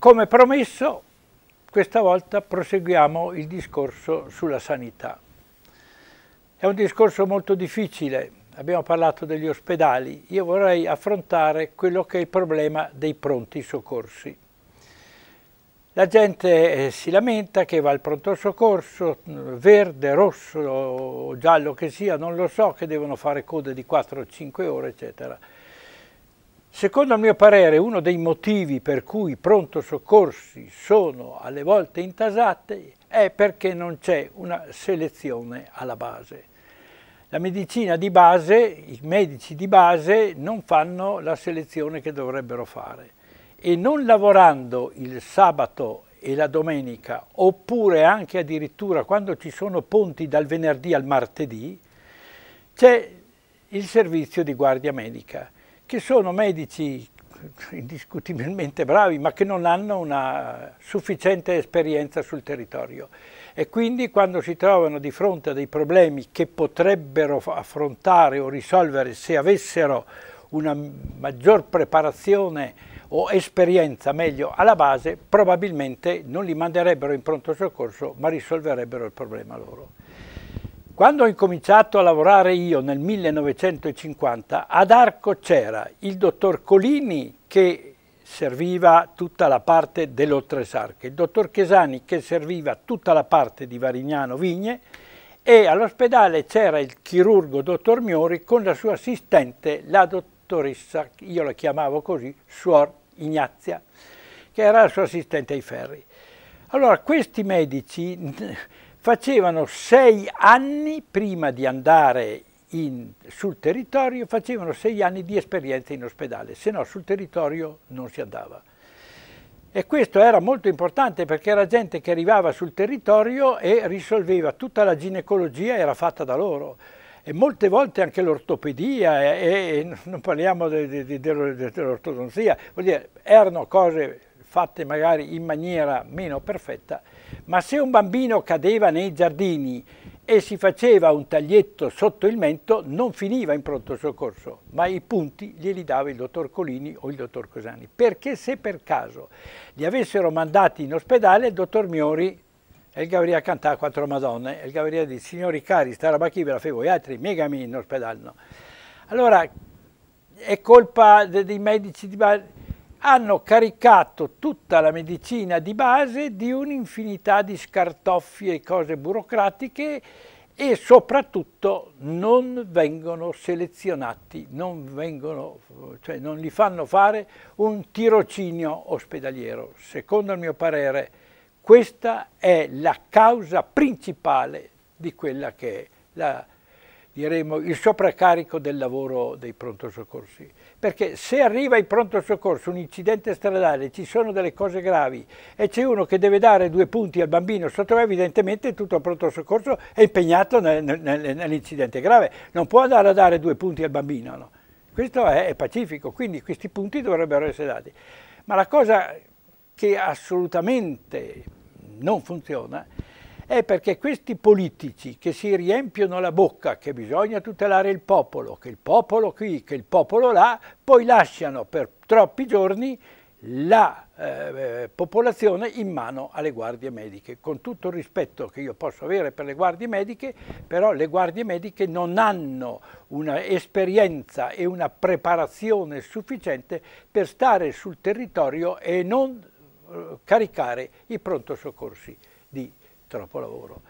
Come promesso, questa volta proseguiamo il discorso sulla sanità. È un discorso molto difficile, abbiamo parlato degli ospedali, io vorrei affrontare quello che è il problema dei pronti soccorsi. La gente eh, si lamenta che va al pronto soccorso, mm, verde, rosso o giallo che sia, non lo so, che devono fare code di 4 o 5 ore, eccetera. Secondo il mio parere uno dei motivi per cui i pronto soccorsi sono alle volte intasate è perché non c'è una selezione alla base. La medicina di base, i medici di base non fanno la selezione che dovrebbero fare e non lavorando il sabato e la domenica oppure anche addirittura quando ci sono ponti dal venerdì al martedì c'è il servizio di guardia medica che sono medici indiscutibilmente bravi, ma che non hanno una sufficiente esperienza sul territorio. E quindi quando si trovano di fronte a dei problemi che potrebbero affrontare o risolvere se avessero una maggior preparazione o esperienza, meglio, alla base, probabilmente non li manderebbero in pronto soccorso, ma risolverebbero il problema loro. Quando ho incominciato a lavorare io nel 1950, ad Arco c'era il dottor Colini che serviva tutta la parte dell'Oltresarche, il dottor Chesani che serviva tutta la parte di Varignano Vigne e all'ospedale c'era il chirurgo dottor Miori con la sua assistente, la dottoressa, io la chiamavo così, Suor Ignazia, che era la sua assistente ai ferri. Allora questi medici facevano sei anni prima di andare in, sul territorio, facevano sei anni di esperienza in ospedale, se no sul territorio non si andava. E questo era molto importante perché era gente che arrivava sul territorio e risolveva tutta la ginecologia, era fatta da loro. E molte volte anche l'ortopedia, e, e, non parliamo dell'ortodonzia, de, de, de, erano cose fatte magari in maniera meno perfetta, ma se un bambino cadeva nei giardini e si faceva un taglietto sotto il mento, non finiva in pronto soccorso, ma i punti glieli dava il dottor Colini o il dottor Cosani, perché se per caso li avessero mandati in ospedale, il dottor Miori e il Gabriele cantava quattro madonne, e il Gabriele dice, signori cari, sta roba chi ve la fai voi altri, megami in ospedale no. Allora, è colpa dei medici di Bari, hanno caricato tutta la medicina di base di un'infinità di scartoffi e cose burocratiche e soprattutto non vengono selezionati, non, vengono, cioè non li fanno fare un tirocinio ospedaliero. Secondo il mio parere questa è la causa principale di quella che è la diremo, il sovraccarico del lavoro dei pronto soccorsi. Perché se arriva in pronto soccorso un incidente stradale, ci sono delle cose gravi e c'è uno che deve dare due punti al bambino sotto, evidentemente tutto il pronto soccorso è impegnato nell'incidente grave, non può andare a dare due punti al bambino. No? Questo è, è pacifico, quindi questi punti dovrebbero essere dati. Ma la cosa che assolutamente non funziona è perché questi politici che si riempiono la bocca che bisogna tutelare il popolo, che il popolo qui, che il popolo là, poi lasciano per troppi giorni la eh, popolazione in mano alle guardie mediche. Con tutto il rispetto che io posso avere per le guardie mediche, però le guardie mediche non hanno un'esperienza e una preparazione sufficiente per stare sul territorio e non eh, caricare i pronto soccorsi di troppo lavoro.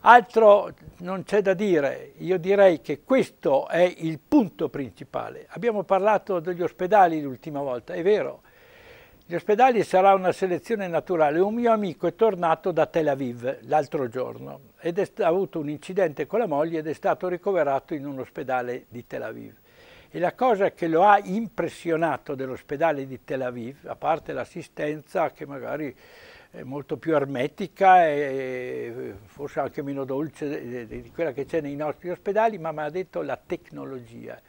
Altro non c'è da dire, io direi che questo è il punto principale. Abbiamo parlato degli ospedali l'ultima volta, è vero, gli ospedali sarà una selezione naturale. Un mio amico è tornato da Tel Aviv l'altro giorno ed è avuto un incidente con la moglie ed è stato ricoverato in un ospedale di Tel Aviv. E la cosa che lo ha impressionato dell'ospedale di Tel Aviv, a parte l'assistenza che magari molto più ermetica e forse anche meno dolce di quella che c'è nei nostri ospedali, ma mi ha detto la tecnologia.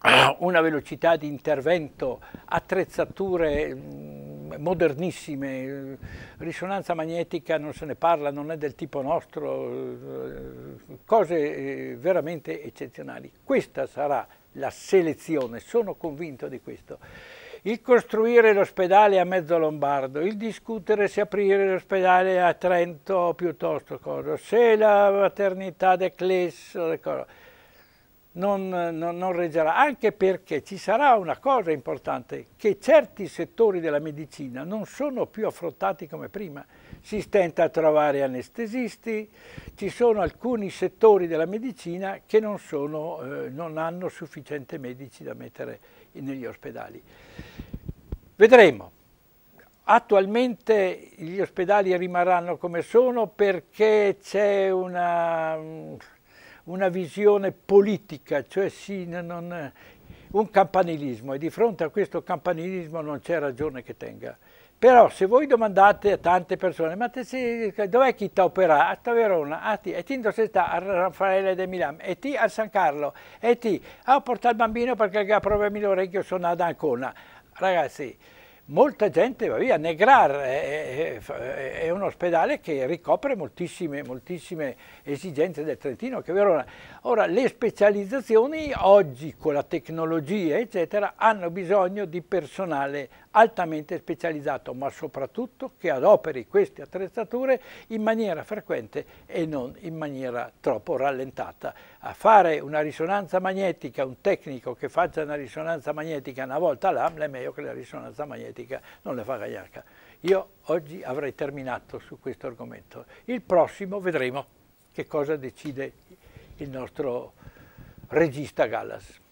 Una velocità di intervento, attrezzature mm, modernissime, risonanza magnetica non se ne parla, non è del tipo nostro, eh, cose eh, veramente eccezionali. Questa sarà la selezione, sono convinto di questo il costruire l'ospedale a mezzo Lombardo, il discutere se aprire l'ospedale a Trento piuttosto, cosa, se la maternità d'Eclesso, Clesso, non, non, non reggerà, anche perché ci sarà una cosa importante, che certi settori della medicina non sono più affrontati come prima, si stenta a trovare anestesisti, ci sono alcuni settori della medicina che non, sono, eh, non hanno sufficienti medici da mettere negli ospedali. Vedremo. Attualmente gli ospedali rimarranno come sono perché c'è una una visione politica, cioè sì, non, eh, un campanilismo e di fronte a questo campanilismo non c'è ragione che tenga. Però se voi domandate a tante persone, ma dov'è chi ti opera? A Taverona, a ti, e ti sta? A Raffaele de Milano, e ti a San Carlo, e ti a ah, portare il bambino perché ha problemi all'orecchio, sono ad Ancona. Ragazzi, molta gente va via. Negrar è, è, è un ospedale che ricopre moltissime, moltissime, esigenze del Trentino. Che Verona. Ora, le specializzazioni oggi con la tecnologia, eccetera, hanno bisogno di personale altamente specializzato, ma soprattutto che adoperi queste attrezzature in maniera frequente e non in maniera troppo rallentata. A fare una risonanza magnetica, un tecnico che faccia una risonanza magnetica una volta all'anno è meglio che la risonanza magnetica non le faccia neanche. Io oggi avrei terminato su questo argomento. Il prossimo vedremo che cosa decide il nostro regista Gallas.